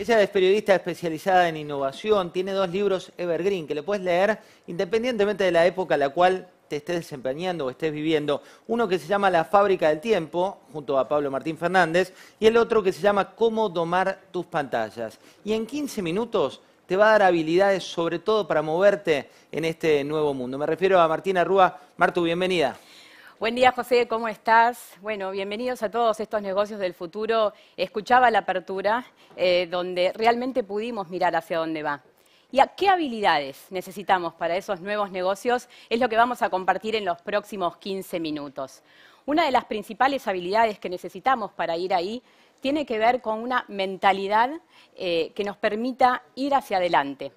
Ella es periodista especializada en innovación, tiene dos libros Evergreen que le puedes leer independientemente de la época en la cual te estés desempeñando o estés viviendo. Uno que se llama La fábrica del tiempo, junto a Pablo Martín Fernández, y el otro que se llama Cómo domar tus pantallas. Y en 15 minutos te va a dar habilidades sobre todo para moverte en este nuevo mundo. Me refiero a Martina Rúa. Martu, bienvenida. Buen día, José, ¿cómo estás? Bueno, bienvenidos a todos estos negocios del futuro. Escuchaba la apertura, eh, donde realmente pudimos mirar hacia dónde va. ¿Y a qué habilidades necesitamos para esos nuevos negocios? Es lo que vamos a compartir en los próximos 15 minutos. Una de las principales habilidades que necesitamos para ir ahí tiene que ver con una mentalidad eh, que nos permita ir hacia adelante.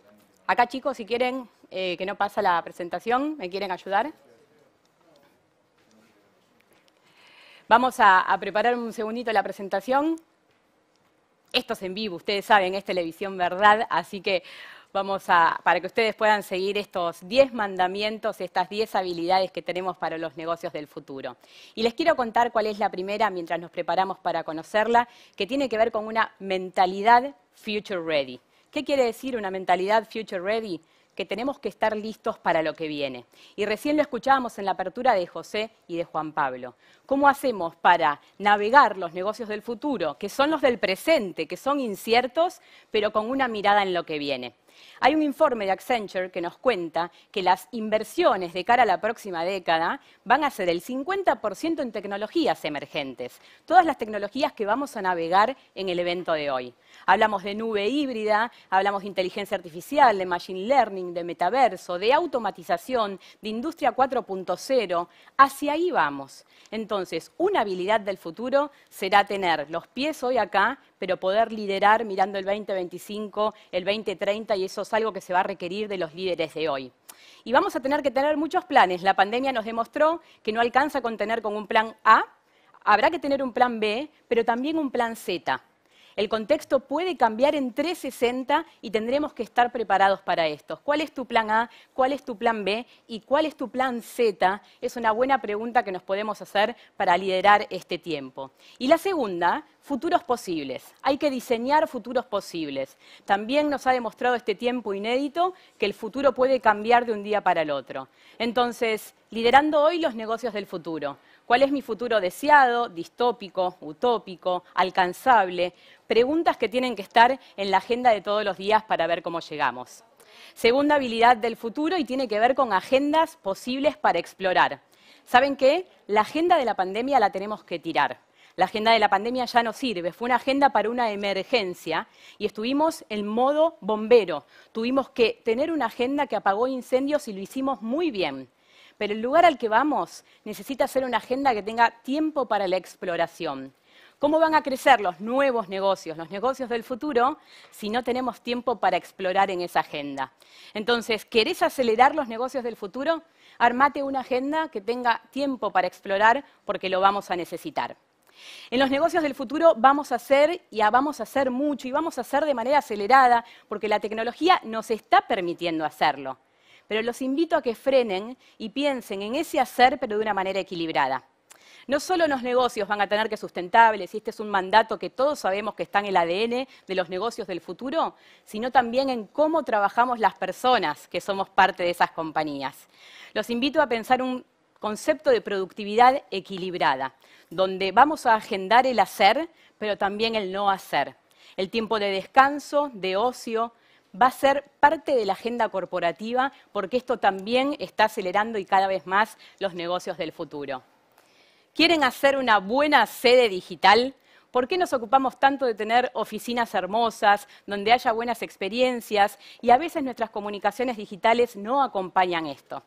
Acá, chicos, si quieren eh, que no pasa la presentación, ¿me quieren ayudar? Vamos a, preparar un segundito la presentación. Esto es en vivo, ustedes saben, es televisión verdad, así que vamos a, para que ustedes puedan seguir estos 10 mandamientos, estas 10 habilidades que tenemos para los negocios del futuro. Y les quiero contar cuál es la primera mientras nos preparamos para conocerla, que tiene que ver con una mentalidad future ready. ¿Qué quiere decir una mentalidad future ready? que tenemos que estar listos para lo que viene. Y recién lo escuchábamos en la apertura de José y de Juan Pablo. ¿Cómo hacemos para navegar los negocios del futuro, que son los del presente, que son inciertos, pero con una mirada en lo que viene? Hay un informe de Accenture que nos cuenta que las inversiones de cara a la próxima década van a ser el 50% en tecnologías emergentes, todas las tecnologías que vamos a navegar en el evento de hoy. Hablamos de nube híbrida, hablamos de inteligencia artificial, de machine learning, de metaverso, de automatización, de industria 4.0, hacia ahí vamos. Entonces, una habilidad del futuro será tener los pies hoy acá, pero poder liderar mirando el 2025, el 2030, y eso es algo que se va a requerir de los líderes de hoy. Y vamos a tener que tener muchos planes. La pandemia nos demostró que no alcanza con tener con un plan A, habrá que tener un plan B, pero también un plan Z. El contexto puede cambiar en 360 y tendremos que estar preparados para esto. ¿Cuál es tu plan A? ¿Cuál es tu plan B? ¿Y cuál es tu plan Z? Es una buena pregunta que nos podemos hacer para liderar este tiempo. Y la segunda, futuros posibles. Hay que diseñar futuros posibles. También nos ha demostrado este tiempo inédito que el futuro puede cambiar de un día para el otro. Entonces, liderando hoy los negocios del futuro. ¿Cuál es mi futuro deseado, distópico, utópico, alcanzable? Preguntas que tienen que estar en la agenda de todos los días para ver cómo llegamos. Segunda habilidad del futuro y tiene que ver con agendas posibles para explorar. ¿Saben qué? La agenda de la pandemia la tenemos que tirar. La agenda de la pandemia ya no sirve, fue una agenda para una emergencia y estuvimos en modo bombero. Tuvimos que tener una agenda que apagó incendios y lo hicimos muy bien pero el lugar al que vamos necesita ser una agenda que tenga tiempo para la exploración. ¿Cómo van a crecer los nuevos negocios, los negocios del futuro, si no tenemos tiempo para explorar en esa agenda? Entonces, ¿querés acelerar los negocios del futuro? Armate una agenda que tenga tiempo para explorar porque lo vamos a necesitar. En los negocios del futuro vamos a hacer y vamos a hacer mucho y vamos a hacer de manera acelerada porque la tecnología nos está permitiendo hacerlo pero los invito a que frenen y piensen en ese hacer, pero de una manera equilibrada. No solo los negocios van a tener que sustentables, y este es un mandato que todos sabemos que está en el ADN de los negocios del futuro, sino también en cómo trabajamos las personas que somos parte de esas compañías. Los invito a pensar un concepto de productividad equilibrada, donde vamos a agendar el hacer, pero también el no hacer. El tiempo de descanso, de ocio, va a ser parte de la agenda corporativa porque esto también está acelerando y cada vez más los negocios del futuro. ¿Quieren hacer una buena sede digital? ¿Por qué nos ocupamos tanto de tener oficinas hermosas, donde haya buenas experiencias? Y a veces nuestras comunicaciones digitales no acompañan esto.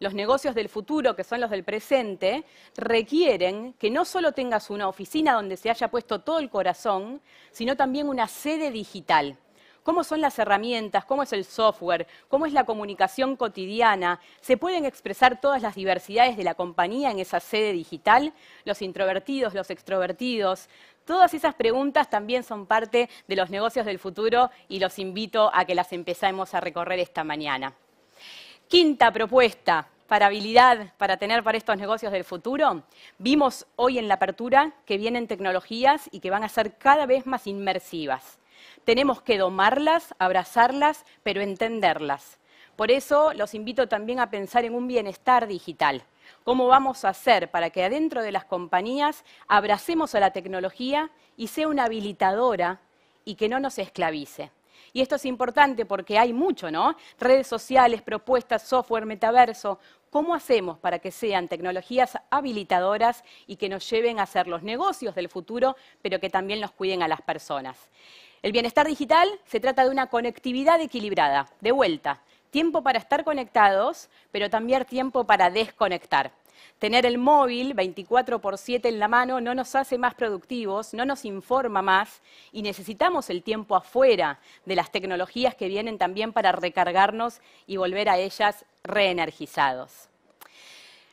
Los negocios del futuro, que son los del presente, requieren que no solo tengas una oficina donde se haya puesto todo el corazón, sino también una sede digital cómo son las herramientas, cómo es el software, cómo es la comunicación cotidiana. ¿Se pueden expresar todas las diversidades de la compañía en esa sede digital? Los introvertidos, los extrovertidos. Todas esas preguntas también son parte de los negocios del futuro y los invito a que las empecemos a recorrer esta mañana. Quinta propuesta, para habilidad, para tener para estos negocios del futuro, vimos hoy en la apertura que vienen tecnologías y que van a ser cada vez más inmersivas. Tenemos que domarlas, abrazarlas, pero entenderlas. Por eso los invito también a pensar en un bienestar digital. ¿Cómo vamos a hacer para que adentro de las compañías abracemos a la tecnología y sea una habilitadora y que no nos esclavice? Y esto es importante porque hay mucho, ¿no? Redes sociales, propuestas, software, metaverso. ¿Cómo hacemos para que sean tecnologías habilitadoras y que nos lleven a hacer los negocios del futuro, pero que también nos cuiden a las personas? El bienestar digital se trata de una conectividad equilibrada, de vuelta, tiempo para estar conectados, pero también tiempo para desconectar. Tener el móvil 24 por 7 en la mano no nos hace más productivos, no nos informa más y necesitamos el tiempo afuera de las tecnologías que vienen también para recargarnos y volver a ellas reenergizados.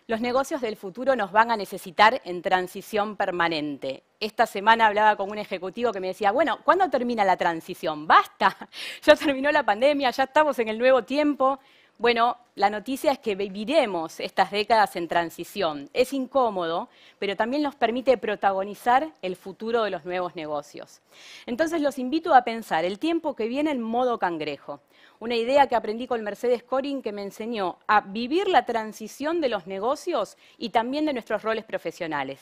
Los negocios del futuro nos van a necesitar en transición permanente. Esta semana hablaba con un ejecutivo que me decía, bueno, ¿cuándo termina la transición? Basta, ya terminó la pandemia, ya estamos en el nuevo tiempo. Bueno, la noticia es que viviremos estas décadas en transición. Es incómodo, pero también nos permite protagonizar el futuro de los nuevos negocios. Entonces los invito a pensar el tiempo que viene en modo cangrejo. Una idea que aprendí con Mercedes Corin que me enseñó a vivir la transición de los negocios y también de nuestros roles profesionales.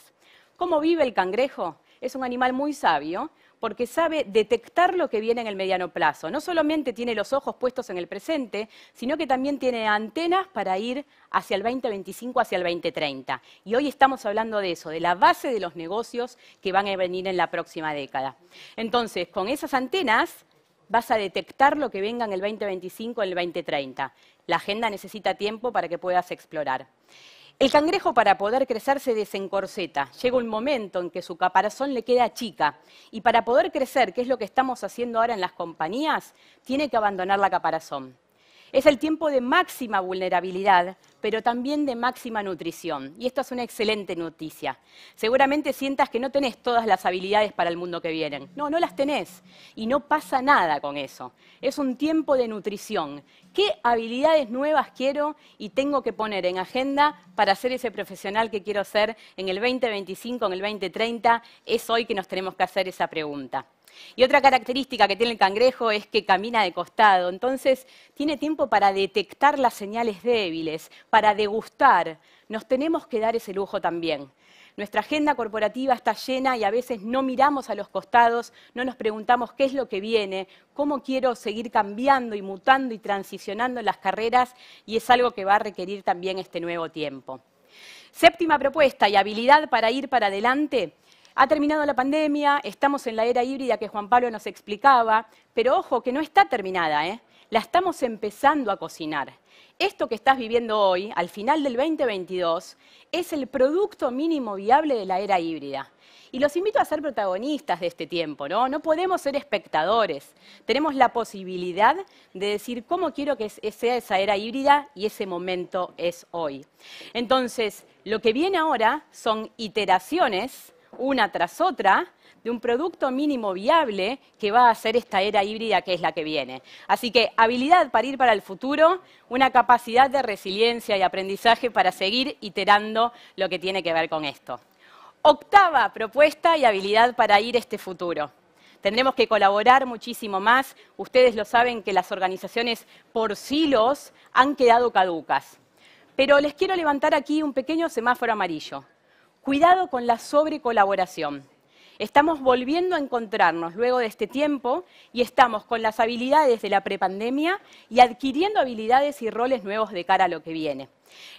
¿Cómo vive el cangrejo? Es un animal muy sabio, porque sabe detectar lo que viene en el mediano plazo. No solamente tiene los ojos puestos en el presente, sino que también tiene antenas para ir hacia el 2025, hacia el 2030. Y hoy estamos hablando de eso, de la base de los negocios que van a venir en la próxima década. Entonces, con esas antenas vas a detectar lo que venga en el 2025, en el 2030. La agenda necesita tiempo para que puedas explorar. El cangrejo para poder crecer se desencorseta. Llega un momento en que su caparazón le queda chica y para poder crecer, que es lo que estamos haciendo ahora en las compañías, tiene que abandonar la caparazón. Es el tiempo de máxima vulnerabilidad, pero también de máxima nutrición. Y esto es una excelente noticia. Seguramente sientas que no tenés todas las habilidades para el mundo que vienen. No, no las tenés. Y no pasa nada con eso. Es un tiempo de nutrición. ¿Qué habilidades nuevas quiero y tengo que poner en agenda para ser ese profesional que quiero ser en el 2025, en el 2030? Es hoy que nos tenemos que hacer esa pregunta. Y otra característica que tiene el cangrejo es que camina de costado, entonces tiene tiempo para detectar las señales débiles, para degustar. Nos tenemos que dar ese lujo también. Nuestra agenda corporativa está llena y a veces no miramos a los costados, no nos preguntamos qué es lo que viene, cómo quiero seguir cambiando y mutando y transicionando las carreras y es algo que va a requerir también este nuevo tiempo. Séptima propuesta y habilidad para ir para adelante ha terminado la pandemia, estamos en la era híbrida que Juan Pablo nos explicaba, pero ojo que no está terminada, ¿eh? la estamos empezando a cocinar. Esto que estás viviendo hoy, al final del 2022, es el producto mínimo viable de la era híbrida. Y los invito a ser protagonistas de este tiempo, ¿no? No podemos ser espectadores. Tenemos la posibilidad de decir cómo quiero que sea esa era híbrida y ese momento es hoy. Entonces, lo que viene ahora son iteraciones una tras otra, de un producto mínimo viable que va a ser esta era híbrida que es la que viene. Así que habilidad para ir para el futuro, una capacidad de resiliencia y aprendizaje para seguir iterando lo que tiene que ver con esto. Octava propuesta y habilidad para ir este futuro. Tendremos que colaborar muchísimo más. Ustedes lo saben que las organizaciones por silos han quedado caducas. Pero les quiero levantar aquí un pequeño semáforo amarillo. Cuidado con la sobrecolaboración. Estamos volviendo a encontrarnos luego de este tiempo y estamos con las habilidades de la prepandemia y adquiriendo habilidades y roles nuevos de cara a lo que viene.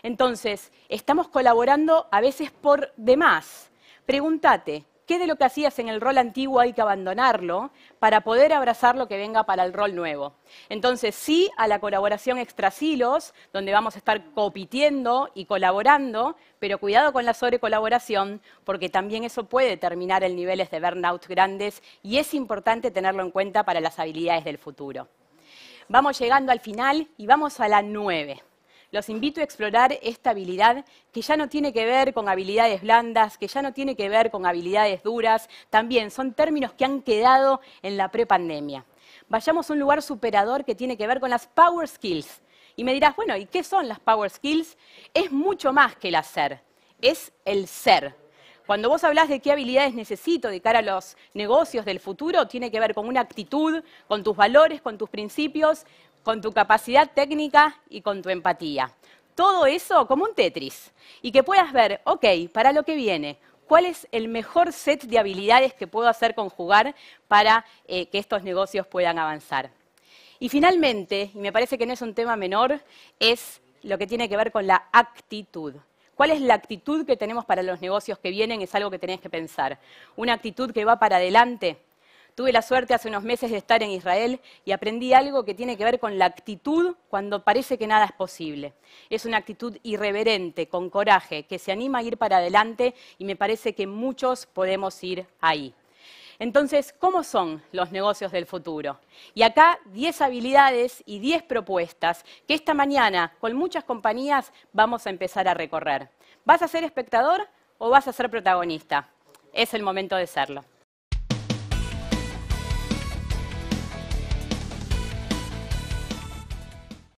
Entonces, estamos colaborando a veces por demás. Pregúntate, ¿Qué de lo que hacías en el rol antiguo hay que abandonarlo para poder abrazar lo que venga para el rol nuevo? Entonces, sí a la colaboración extrasilos, donde vamos a estar compitiendo y colaborando, pero cuidado con la sobrecolaboración, porque también eso puede terminar en niveles de burnout grandes y es importante tenerlo en cuenta para las habilidades del futuro. Vamos llegando al final y vamos a la nueve los invito a explorar esta habilidad que ya no tiene que ver con habilidades blandas, que ya no tiene que ver con habilidades duras, también son términos que han quedado en la prepandemia. Vayamos a un lugar superador que tiene que ver con las power skills. Y me dirás, bueno, ¿y qué son las power skills? Es mucho más que el hacer, es el ser. Cuando vos hablás de qué habilidades necesito de cara a los negocios del futuro, tiene que ver con una actitud, con tus valores, con tus principios, con tu capacidad técnica y con tu empatía. Todo eso como un Tetris y que puedas ver, ok, para lo que viene, cuál es el mejor set de habilidades que puedo hacer conjugar para eh, que estos negocios puedan avanzar. Y finalmente, y me parece que no es un tema menor, es lo que tiene que ver con la actitud. ¿Cuál es la actitud que tenemos para los negocios que vienen? Es algo que tenés que pensar. Una actitud que va para adelante, Tuve la suerte hace unos meses de estar en Israel y aprendí algo que tiene que ver con la actitud cuando parece que nada es posible. Es una actitud irreverente, con coraje, que se anima a ir para adelante y me parece que muchos podemos ir ahí. Entonces, ¿cómo son los negocios del futuro? Y acá 10 habilidades y 10 propuestas que esta mañana con muchas compañías vamos a empezar a recorrer. ¿Vas a ser espectador o vas a ser protagonista? Es el momento de serlo.